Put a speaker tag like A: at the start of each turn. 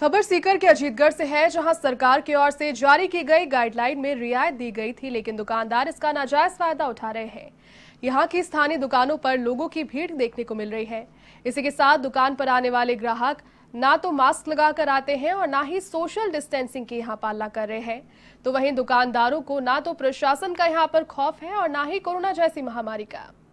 A: खबर सीकर के अजीतगढ़ से है जहां सरकार की ओर से जारी की गई गाइडलाइन में रियायत दी गई थी लेकिन दुकानदार इसका नाजायज फायदा उठा रहे हैं यहां की स्थानीय दुकानों पर लोगों की भीड़ देखने को मिल रही है इसी के साथ दुकान पर आने वाले ग्राहक ना तो मास्क लगाकर आते हैं और ना ही सोशल डिस्टेंसिंग की यहाँ पालना कर रहे हैं तो वहीं दुकानदारों को ना तो प्रशासन का यहाँ पर खौफ है और ना ही कोरोना जैसी महामारी का